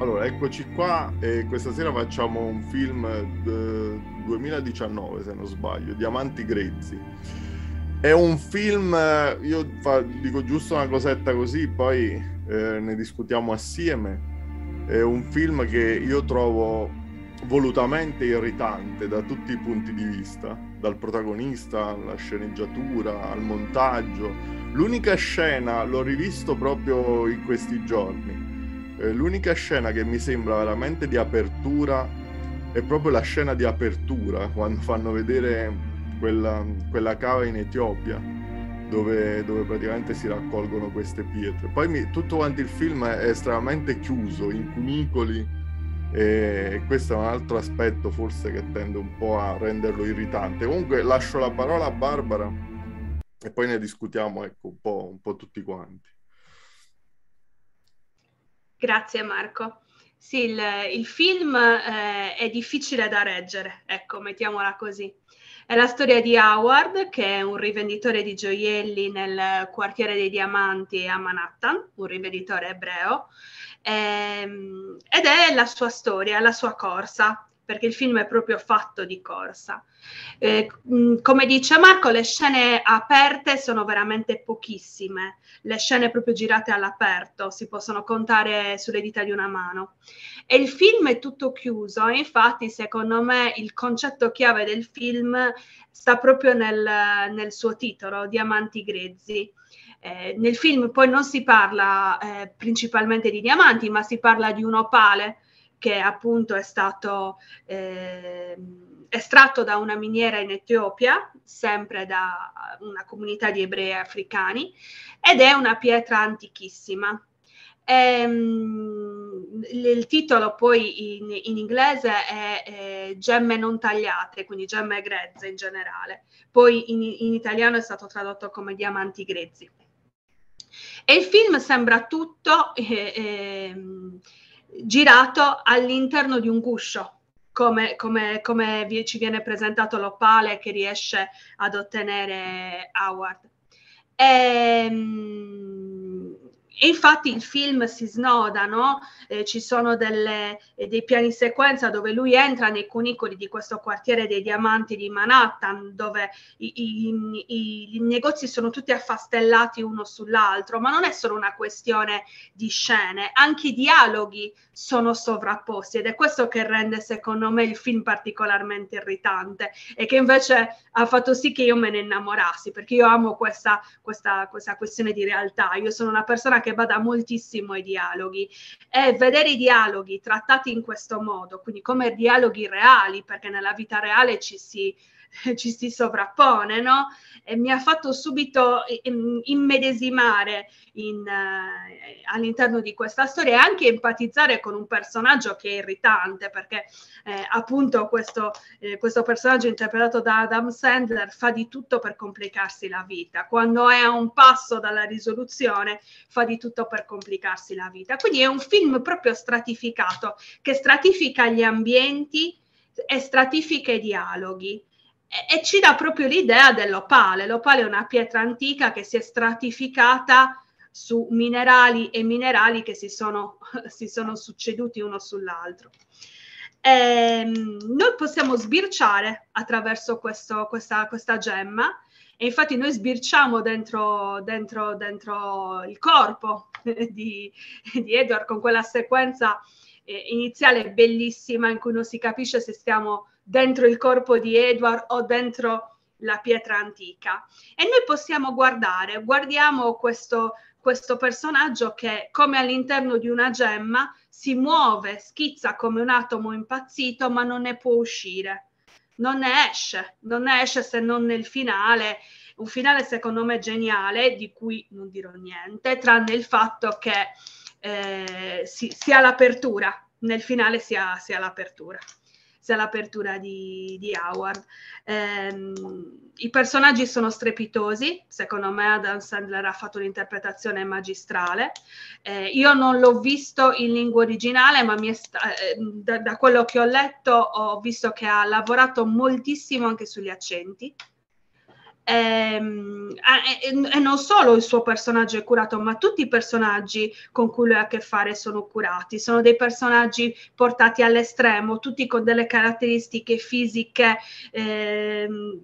Allora, eccoci qua e questa sera facciamo un film 2019, eh, se non sbaglio, Diamanti Grezzi. È un film, eh, io fa, dico giusto una cosetta così, poi eh, ne discutiamo assieme. È un film che io trovo volutamente irritante da tutti i punti di vista, dal protagonista alla sceneggiatura, al montaggio. L'unica scena l'ho rivisto proprio in questi giorni eh, l'unica scena che mi sembra veramente di apertura è proprio la scena di apertura, quando fanno vedere quella, quella cava in Etiopia, dove, dove, praticamente si raccolgono queste pietre. Poi mi, tutto quanto il film è estremamente chiuso, in cunicoli, e questo è un altro aspetto forse che tende un po' a renderlo irritante. Comunque lascio la parola a Barbara e poi ne discutiamo ecco, un, po', un po' tutti quanti. Grazie Marco. Sì, il, il film eh, è difficile da reggere, ecco, mettiamola così. È la storia di Howard, che è un rivenditore di gioielli nel quartiere dei diamanti a Manhattan, un rivenditore ebreo, ehm, ed è la sua storia, la sua corsa perché il film è proprio fatto di corsa. Eh, mm, come dice Marco, le scene aperte sono veramente pochissime, le scene proprio girate all'aperto si possono contare sulle dita di una mano. E il film è tutto chiuso, infatti secondo me il concetto chiave del film sta proprio nel, nel suo titolo, Diamanti Grezzi. Eh, nel film poi non si parla eh, principalmente di diamanti, ma si parla di un opale, che appunto è stato eh, estratto da una miniera in Etiopia, sempre da una comunità di ebrei africani, ed è una pietra antichissima. E, ehm, mh, il titolo poi in, in inglese è eh, Gemme non tagliate, quindi gemme grezze in generale. Poi in, in italiano è stato tradotto come Diamanti grezzi. E il film sembra tutto eh, eh, girato all'interno di un guscio, come, come, come vi, ci viene presentato l'Opale che riesce ad ottenere Howard. Ehm... E infatti il film si snoda, no? eh, ci sono delle, eh, dei piani sequenza dove lui entra nei cunicoli di questo quartiere dei diamanti di Manhattan, dove i, i, i, i negozi sono tutti affastellati uno sull'altro, ma non è solo una questione di scene, anche i dialoghi sono sovrapposti ed è questo che rende secondo me il film particolarmente irritante e che invece ha fatto sì che io me ne innamorassi, perché io amo questa, questa, questa questione di realtà, io sono una persona che che bada moltissimo ai dialoghi e vedere i dialoghi trattati in questo modo, quindi come dialoghi reali, perché nella vita reale ci si ci si sovrappone, no? E mi ha fatto subito immedesimare in, eh, all'interno di questa storia e anche empatizzare con un personaggio che è irritante, perché eh, appunto questo, eh, questo, personaggio interpretato da Adam Sandler fa di tutto per complicarsi la vita, quando è a un passo dalla risoluzione fa di tutto per complicarsi la vita. Quindi è un film proprio stratificato, che stratifica gli ambienti e stratifica i dialoghi e, e ci dà proprio l'idea dell'opale. L'opale è una pietra antica che si è stratificata su minerali e minerali che si sono, si sono succeduti uno sull'altro. E ehm, noi possiamo sbirciare attraverso questo, questa, questa, gemma e infatti noi sbirciamo dentro, dentro, dentro il corpo di, di Edward con quella sequenza eh, iniziale bellissima in cui non si capisce se stiamo dentro il corpo di Edward o dentro la pietra antica. E noi possiamo guardare, guardiamo questo, questo personaggio che come all'interno di una gemma si muove, schizza come un atomo impazzito, ma non ne può uscire. Non ne esce, non ne esce se non nel finale, un finale secondo me geniale di cui non dirò niente, tranne il fatto che eh, si, si, l'apertura, nel finale sia si l'apertura l'apertura di, di Howard. Eh, I personaggi sono strepitosi, secondo me Adam Sandler ha fatto un'interpretazione magistrale. Eh, io non l'ho visto in lingua originale, ma sta- ehm, da, da quello che ho letto ho visto che ha lavorato moltissimo anche sugli accenti Ehm, ah, e, non solo il suo personaggio è curato, ma tutti i personaggi con cui lui ha a che fare sono curati. Sono dei personaggi portati all'estremo, tutti con delle caratteristiche fisiche ehm,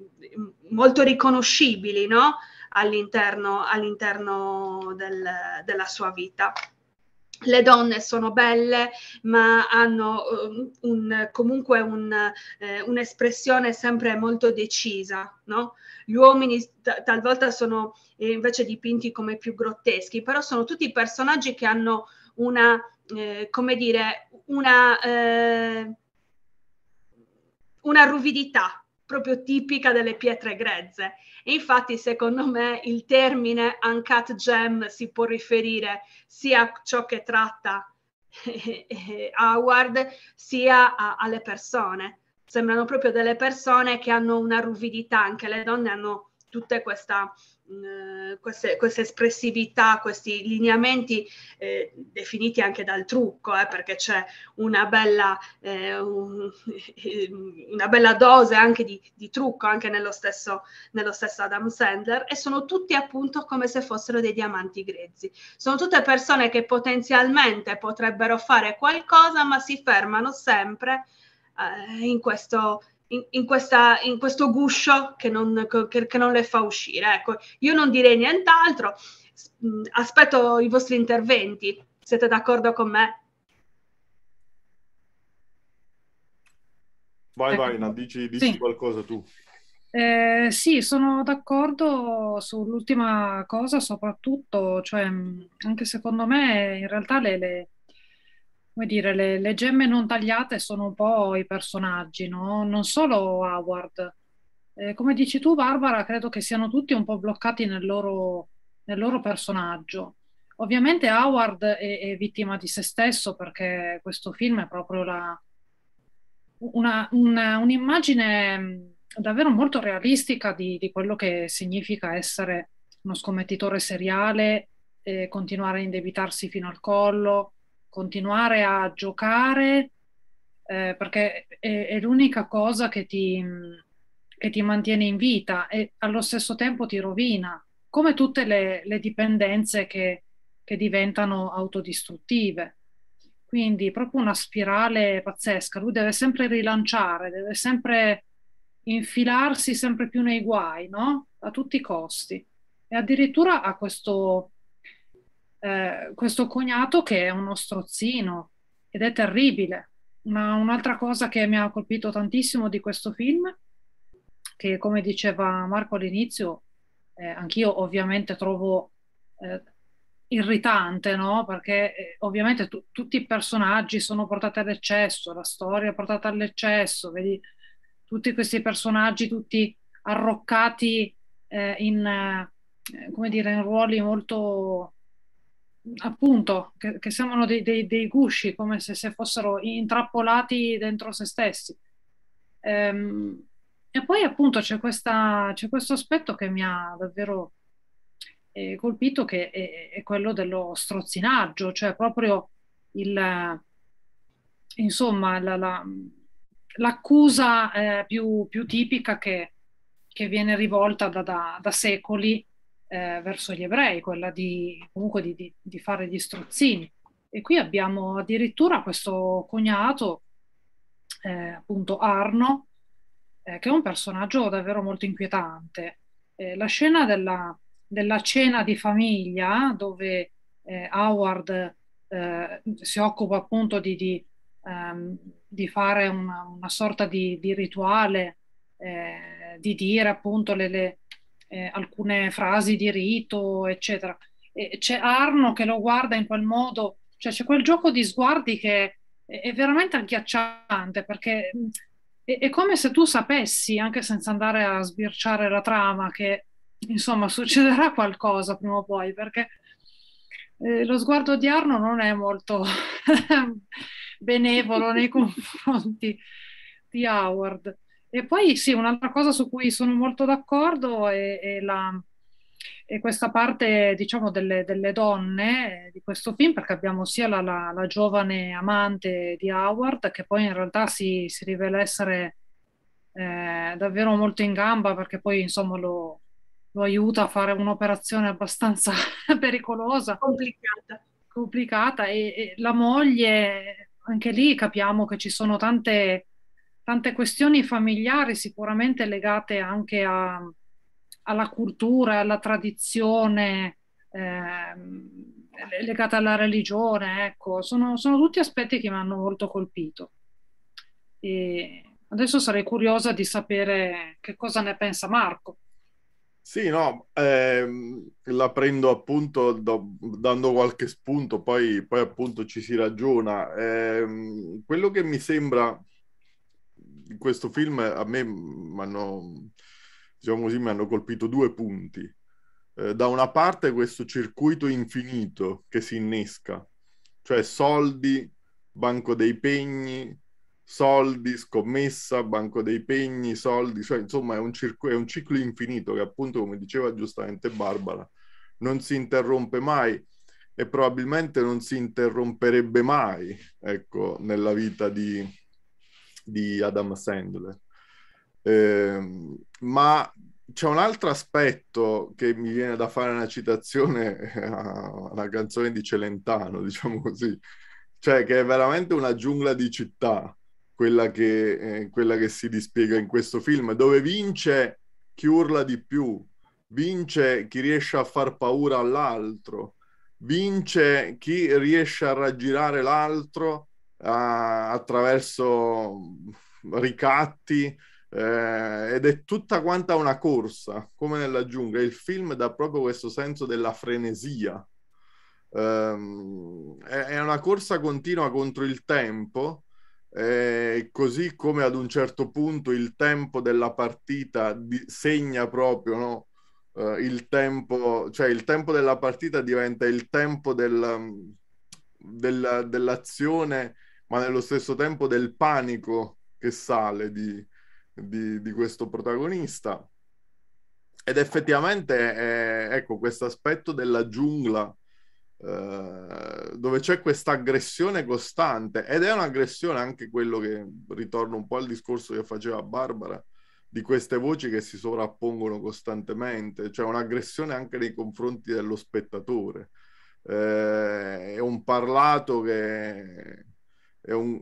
molto riconoscibili no? all'interno, all'interno del, della sua vita le donne sono belle, ma hanno eh, un, comunque un, eh, un'espressione sempre molto decisa, no? Gli uomini t- talvolta sono eh, invece dipinti come più grotteschi, però sono tutti personaggi che hanno una, eh, come dire, una, eh, una ruvidità, proprio tipica delle pietre grezze. E infatti, secondo me, il termine uncut gem si può riferire sia a ciò che tratta eh, Howard, sia a, alle persone. Sembrano proprio delle persone che hanno una ruvidità, anche le donne hanno tutte questa, mh, mm, queste, queste, espressività, questi lineamenti eh, definiti anche dal trucco, eh, perché c'è una bella, eh, un, una bella, dose anche di, di trucco anche nello stesso, nello stesso, Adam Sandler e sono tutti appunto come se fossero dei diamanti grezzi. Sono tutte persone che potenzialmente potrebbero fare qualcosa ma si fermano sempre eh, in questo in, in, questa, in questo guscio che non, che, che non, le fa uscire. Ecco, io non direi nient'altro, mm, aspetto i vostri interventi, siete d'accordo con me? Vai, vai, no, ecco. dici, dici sì. qualcosa tu. Eh, sì, sono d'accordo sull'ultima cosa, soprattutto, cioè, mm, anche secondo me in realtà le, le come dire, le, le, gemme non tagliate sono un po' i personaggi, no? non solo Howard. Eh, come dici tu, Barbara, credo che siano tutti un po' bloccati nel loro, nel loro personaggio. Ovviamente Howard è, è, vittima di se stesso perché questo film è proprio la, una, una, un'immagine davvero molto realistica di, di, quello che significa essere uno scommettitore seriale, eh, continuare a indebitarsi fino al collo, continuare a giocare eh, perché è, è, l'unica cosa che ti, che ti, mantiene in vita e allo stesso tempo ti rovina, come tutte le, le dipendenze che, che diventano autodistruttive. Quindi proprio una spirale pazzesca, lui deve sempre rilanciare, deve sempre infilarsi sempre più nei guai, no? A tutti i costi. E addirittura ha questo eh, questo cognato che è uno strozzino ed è terribile. Ma un'altra cosa che mi ha colpito tantissimo di questo film, che come diceva Marco all'inizio, eh, anch'io ovviamente trovo eh, irritante, no? Perché eh, ovviamente tu, tutti i personaggi sono portati all'eccesso, la storia è portata all'eccesso, vedi tutti questi personaggi tutti arroccati eh, in, eh, come dire, in ruoli molto appunto, che, che sembrano dei, dei, dei, gusci, come se, se, fossero intrappolati dentro se stessi. Ehm, e poi appunto c'è, questa, c'è, questo aspetto che mi ha davvero eh, colpito, che è, è, quello dello strozzinaggio, cioè proprio il, insomma, la, la, l'accusa eh, più, più, tipica che, che viene rivolta da, da, da secoli eh, verso gli ebrei, quella di, comunque di, di, di fare gli strozzini. E qui abbiamo addirittura questo cognato, eh, appunto Arno, eh, che è un personaggio davvero molto inquietante. Eh, la scena della, della, cena di famiglia, dove eh, Howard eh, si occupa appunto di, ehm, fare una, una, sorta di, rituale, di dire appunto le, le eh, alcune frasi di rito, eccetera. E c'è Arno che lo guarda in quel modo, cioè c'è quel gioco di sguardi che è, veramente agghiacciante perché è, è, come se tu sapessi, anche senza andare a sbirciare la trama, che insomma succederà qualcosa prima o poi perché eh, lo sguardo di Arno non è molto benevolo nei confronti di Howard. E poi sì, un'altra cosa su cui sono molto d'accordo è, è, la, è questa parte, diciamo, delle, delle, donne eh, di questo film, perché abbiamo sia la, la, la giovane amante di Howard, che poi in realtà si, si rivela essere eh, davvero molto in gamba, perché poi insomma lo, lo aiuta a fare un'operazione abbastanza pericolosa. Complicata. Complicata. E, e la moglie, anche lì capiamo che ci sono tante tante questioni familiari sicuramente legate anche a, alla cultura, alla tradizione, eh, legate alla religione, ecco, sono, sono, tutti aspetti che mi hanno molto colpito. E adesso sarei curiosa di sapere che cosa ne pensa Marco. Sì, no, ehm, la prendo appunto do, dando qualche spunto, poi, poi, appunto ci si ragiona. Eh, quello che mi sembra in questo film a me mi hanno, diciamo così, mi hanno colpito due punti. Eh, da una parte questo circuito infinito che si innesca, cioè soldi, banco dei pegni, soldi, scommessa, banco dei pegni, soldi, cioè insomma è un, circo, è un ciclo infinito che appunto, come diceva giustamente Barbara, non si interrompe mai e probabilmente non si interromperebbe mai, ecco, nella vita di, di Adam Sandler. Eh, ma c'è un altro aspetto che mi viene da fare una citazione alla canzone di Celentano, diciamo così, cioè che è veramente una giungla di città, quella che, eh, quella che si dispiega in questo film, dove vince chi urla di più, vince chi riesce a far paura all'altro, vince chi riesce a raggirare l'altro eh, attraverso ricatti eh, ed è tutta quanta una corsa, come nella giungla. Il film dà proprio questo senso della frenesia. Um, è, è, una corsa continua contro il tempo, eh, così come ad un certo punto il tempo della partita di, segna proprio no? uh, il tempo, cioè il tempo della partita diventa il tempo del, mm, della, dell'azione ma nello stesso tempo del panico che sale di, di, di questo protagonista. Ed effettivamente, è, ecco, questo aspetto della giungla eh, dove c'è questa aggressione costante ed è un'aggressione anche quello che ritorno un po' al discorso che faceva Barbara di queste voci che si sovrappongono costantemente, cioè un'aggressione anche nei confronti dello spettatore. Eh, è un parlato che è un,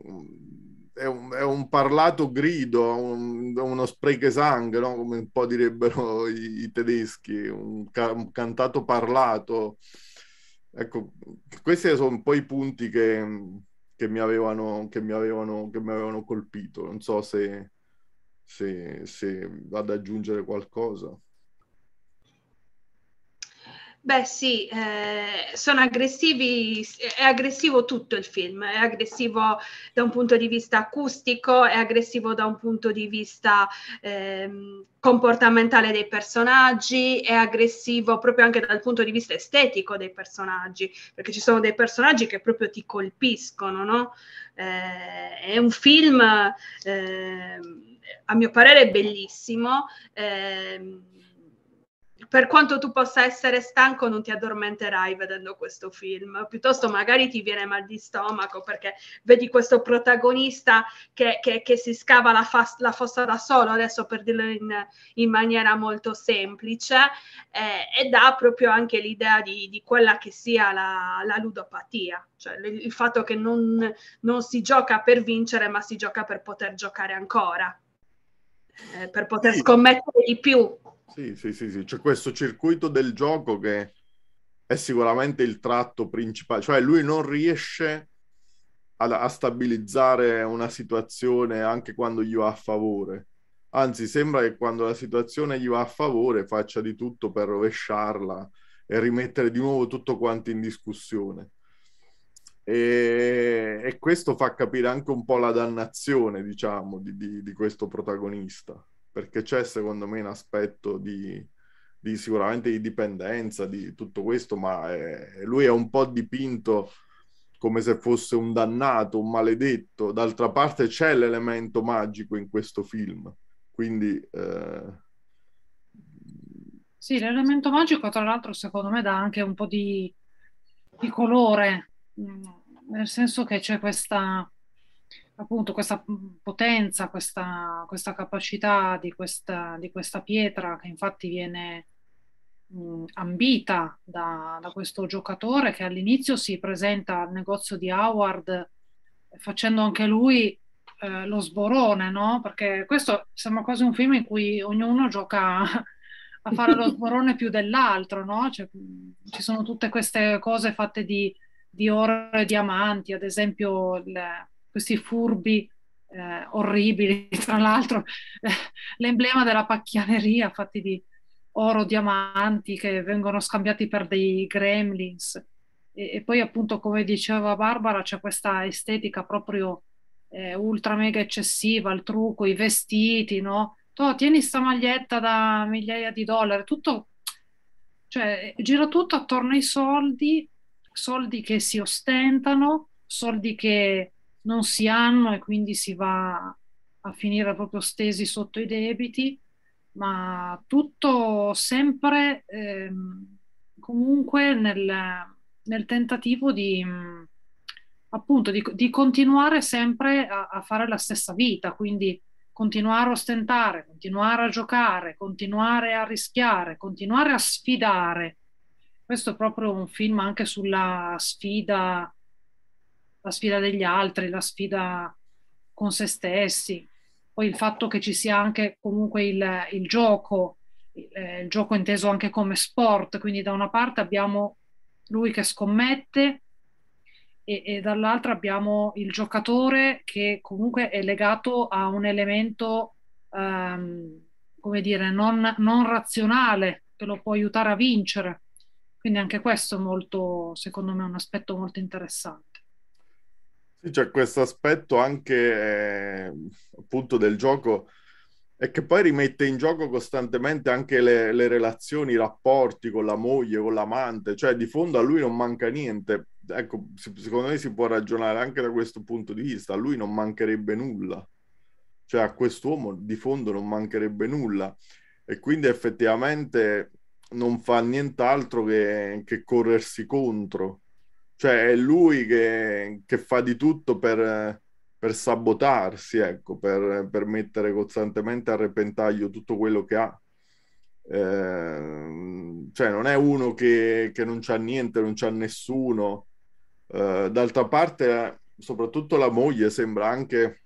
è un, è un parlato grido, un, uno spregesang, no? come un po' direbbero i, i tedeschi, ca, un, cantato parlato. Ecco, questi sono un po' i punti che, che, mi, avevano, che, mi, avevano, che mi avevano colpito. Non so se, se, se vado ad aggiungere qualcosa. Beh sì, eh, sono aggressivi, è aggressivo tutto il film, è aggressivo da un punto di vista acustico, è aggressivo da un punto di vista eh, comportamentale dei personaggi, è aggressivo proprio anche dal punto di vista estetico dei personaggi, perché ci sono dei personaggi che proprio ti colpiscono, no? Eh, è un film, ehm, a mio parere, bellissimo ehm, per quanto tu possa essere stanco, non ti addormenterai vedendo questo film. Piuttosto magari ti viene mal di stomaco perché vedi questo protagonista che, che, che si scava la, fas- la, fossa da solo, adesso per dirlo in, in maniera molto semplice, eh, e dà proprio anche l'idea di, di quella che sia la, la ludopatia, cioè il, il fatto che non, non si gioca per vincere, ma si gioca per poter giocare ancora. Eh, per poter scommettere di più sì, sì, sì, sì. c'è questo circuito del gioco che è sicuramente il tratto principale, cioè lui non riesce a, a stabilizzare una situazione anche quando gli va a favore. Anzi, sembra che quando la situazione gli va a favore faccia di tutto per rovesciarla e rimettere di nuovo tutto quanto in discussione. E, e questo fa capire anche un po' la dannazione, diciamo, di, di, di questo protagonista perché c'è secondo me un aspetto di, di sicuramente di dipendenza, di tutto questo, ma è, eh, lui è un po' dipinto come se fosse un dannato, un maledetto. D'altra parte c'è l'elemento magico in questo film, quindi... Eh... Sì, l'elemento magico tra l'altro secondo me dà anche un po' di, di colore, nel senso che c'è questa appunto questa mm, potenza, questa, questa capacità di questa, di questa, pietra che infatti viene mh, mm, ambita da, da, questo giocatore che all'inizio si presenta al negozio di Howard facendo anche lui eh, lo sborone, no? Perché questo sembra quasi un film in cui ognuno gioca a fare lo sborone più dell'altro, no? Cioè, mm, ci sono tutte queste cose fatte di, di oro e diamanti, ad esempio... Le, questi furbi eh, orribili, tra l'altro eh, l'emblema della pacchianeria fatti di oro, diamanti che vengono scambiati per dei gremlins e, e poi appunto come diceva Barbara c'è questa estetica proprio eh, ultra mega eccessiva, il trucco, i vestiti, no? Oh, tieni sta maglietta da migliaia di dollari, tutto, cioè gira tutto attorno ai soldi, soldi che si ostentano, soldi che non si hanno e quindi si va a finire proprio stesi sotto i debiti, ma tutto sempre ehm, comunque nel, nel, tentativo di appunto di, di continuare sempre a, a, fare la stessa vita, quindi continuare a ostentare, continuare a giocare, continuare a rischiare, continuare a sfidare. Questo è proprio un film anche sulla sfida la sfida degli altri, la sfida con se stessi, poi il fatto che ci sia anche comunque il, il gioco, il, eh, il gioco inteso anche come sport, quindi da una parte abbiamo lui che scommette e, e, dall'altra abbiamo il giocatore che comunque è legato a un elemento, um, come dire, non, non, razionale che lo può aiutare a vincere. Quindi anche questo è molto, secondo me, un aspetto molto interessante. Sì, c'è questo aspetto anche eh, appunto del gioco e che poi rimette in gioco costantemente anche le, le, relazioni, i rapporti con la moglie, con l'amante, cioè di fondo a lui non manca niente. Ecco, secondo me si può ragionare anche da questo punto di vista, a lui non mancherebbe nulla, cioè a quest'uomo di fondo non mancherebbe nulla e quindi effettivamente non fa nient'altro che, che corrersi contro. Cioè è lui che, che fa di tutto per, per sabotarsi, ecco, per, per, mettere costantemente a repentaglio tutto quello che ha. Eh, cioè non è uno che, che non c'ha niente, non c'ha nessuno. Eh, d'altra parte, soprattutto la moglie sembra anche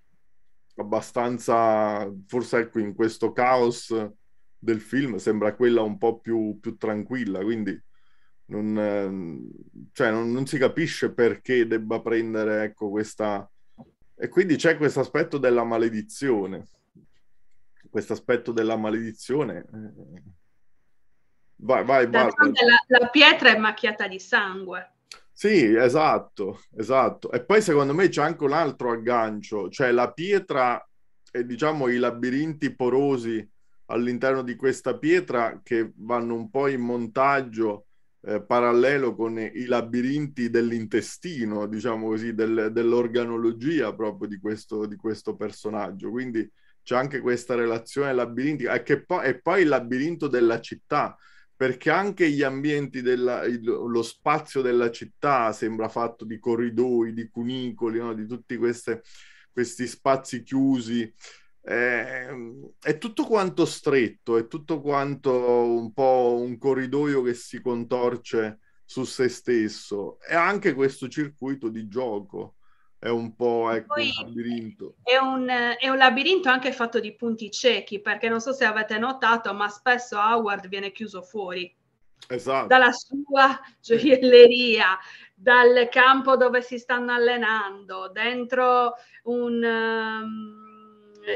abbastanza, forse ecco, in questo caos del film sembra quella un po' più, più tranquilla, quindi non, ehm, cioè, non, non si capisce perché debba prendere ecco, questa... E quindi c'è questo aspetto della maledizione. Questo aspetto della maledizione. Eh, vai, vai, la, la pietra è macchiata di sangue. Sì, esatto, esatto. E poi secondo me c'è anche un altro aggancio, cioè la pietra e diciamo i labirinti porosi all'interno di questa pietra che vanno un po' in montaggio eh, parallelo con i labirinti dell'intestino, diciamo così, del, dell'organologia proprio di questo, di questo personaggio. Quindi c'è anche questa relazione labirintica e, eh, che po- e poi il labirinto della città, perché anche gli ambienti, della, il, lo spazio della città sembra fatto di corridoi, di cunicoli, no? di tutti queste, questi spazi chiusi eh, è tutto quanto stretto, è tutto quanto un po' un corridoio che si contorce su se stesso. E anche questo circuito di gioco è un po' ecco, un labirinto. È un, è un, labirinto anche fatto di punti ciechi, perché non so se avete notato, ma spesso Howard viene chiuso fuori. Esatto. Dalla sua gioielleria, dal campo dove si stanno allenando, dentro un... Um,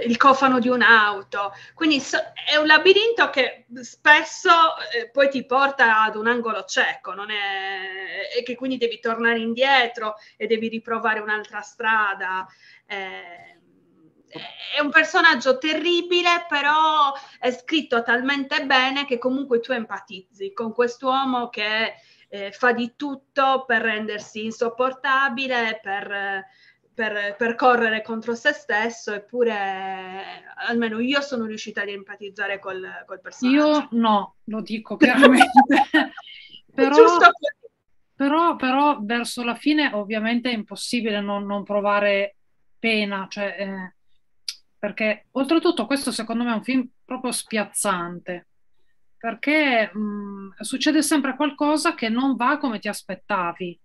il cofano di un'auto. Quindi so, è un labirinto che spesso eh, poi ti porta ad un angolo cieco, è, e che quindi devi tornare indietro e devi riprovare un'altra strada. Eh, è un personaggio terribile, però è scritto talmente bene che comunque tu empatizzi con quest'uomo che eh, fa di tutto per rendersi insopportabile, per per, per, correre contro se stesso, eppure almeno io sono riuscita ad empatizzare col, col personaggio. Io no, lo dico chiaramente. però, però, però, verso la fine ovviamente è impossibile non, non provare pena, cioè, eh, perché oltretutto questo secondo me è un film proprio spiazzante, perché mh, mm, succede sempre qualcosa che non va come ti aspettavi.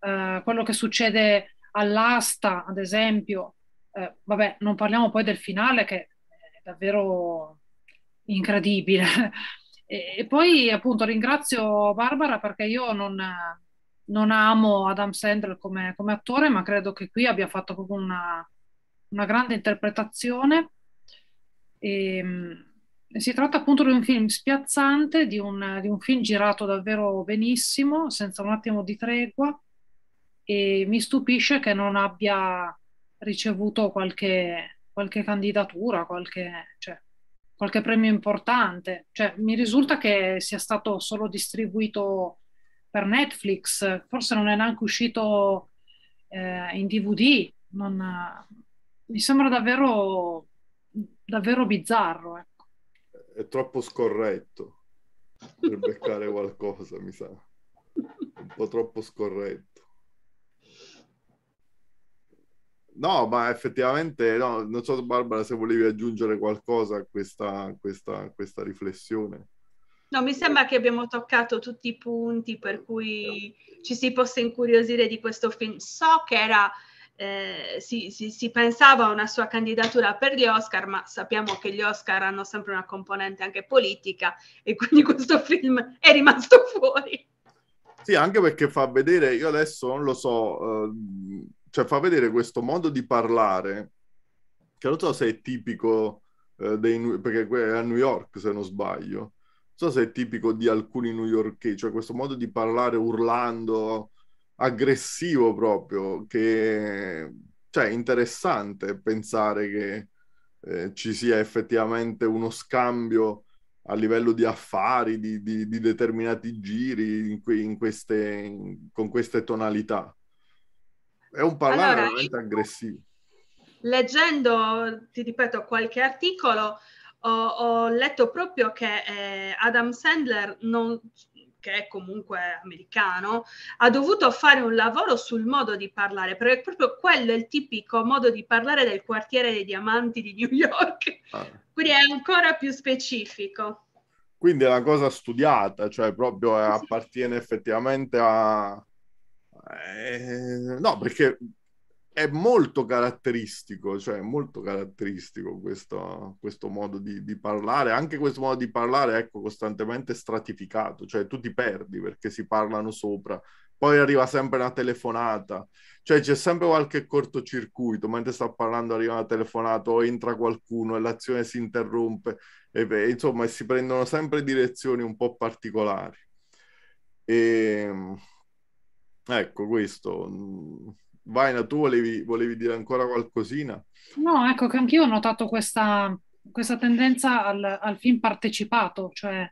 Eh, quello che succede all'asta, ad esempio, eh, vabbè, non parliamo poi del finale che è davvero incredibile. e, e, poi appunto ringrazio Barbara perché io non, non amo Adam Sandler come, come, attore, ma credo che qui abbia fatto proprio una, una grande interpretazione. Ehm, e, si tratta appunto di un film spiazzante, di un, di un film girato davvero benissimo, senza un attimo di tregua e mi stupisce che non abbia ricevuto qualche, qualche candidatura, qualche, cioè, qualche premio importante. Cioè, mi risulta che sia stato solo distribuito per Netflix, forse non è neanche uscito eh, in DVD. Non, mi sembra davvero, davvero bizzarro. Ecco. È troppo scorretto per beccare qualcosa, mi sa. Un po' troppo scorretto. No, ma effettivamente no, non so Barbara se volevi aggiungere qualcosa a questa, questa, questa riflessione. No, mi sembra che abbiamo toccato tutti i punti per cui ci si possa incuriosire di questo film. So che era, eh, si, si, si, pensava a una sua candidatura per gli Oscar, ma sappiamo che gli Oscar hanno sempre una componente anche politica e quindi questo film è rimasto fuori. Sì, anche perché fa vedere, io adesso non lo so... Eh, cioè, fa vedere questo modo di parlare, che non so se è tipico eh, dei, perché è a New York se non sbaglio, non so se è tipico di alcuni newyorkesi, cioè questo modo di parlare urlando, aggressivo proprio, che cioè, è interessante pensare che eh, ci sia effettivamente uno scambio a livello di affari, di, di, di determinati giri in in queste, in, con queste tonalità. È un parlare allora, veramente aggressivo. Leggendo, ti ripeto, qualche articolo, ho, ho letto proprio che eh, Adam Sandler non, che è comunque americano, ha dovuto fare un lavoro sul modo di parlare, perché proprio quello è il tipico modo di parlare del quartiere dei diamanti di New York, ah. quindi è ancora più specifico. Quindi è una cosa studiata, cioè proprio sì. appartiene effettivamente a, eh, no, perché è molto caratteristico, cioè molto caratteristico questo, questo modo di, di, parlare, anche questo modo di parlare, ecco, costantemente stratificato, cioè tu ti perdi perché si parlano sopra, poi arriva sempre una telefonata, cioè c'è sempre qualche cortocircuito, mentre sta parlando arriva una telefonata o entra qualcuno e l'azione si interrompe, e, insomma si prendono sempre direzioni un po' particolari. E, ehm, Ecco questo. Vaina, tu volevi, volevi dire ancora qualcosina? No, ecco che anch'io ho notato questa, questa tendenza al, al, film partecipato, cioè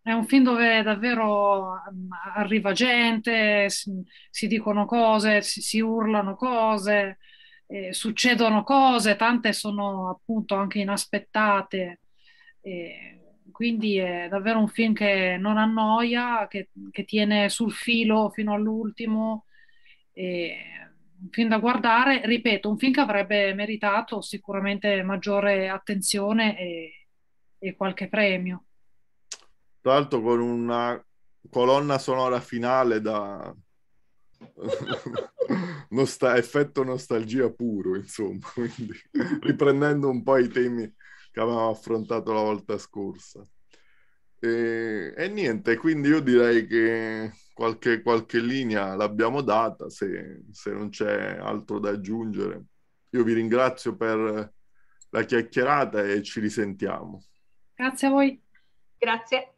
è un film dove davvero mm, arriva gente, si, si dicono cose, si, si urlano cose, eh, succedono cose, tante sono appunto anche inaspettate. Eh, quindi è davvero un film che non annoia, che, che tiene sul filo fino all'ultimo. E, un film da guardare, ripeto, un film che avrebbe meritato sicuramente maggiore attenzione e, e qualche premio. Tra l'altro con una colonna sonora finale da Nostal- effetto nostalgia puro, insomma, quindi riprendendo un po' i temi che avevamo affrontato la volta scorsa. E, e, niente, quindi io direi che qualche, qualche linea l'abbiamo data, se, se, non c'è altro da aggiungere. Io vi ringrazio per la chiacchierata e ci risentiamo. Grazie a voi. Grazie.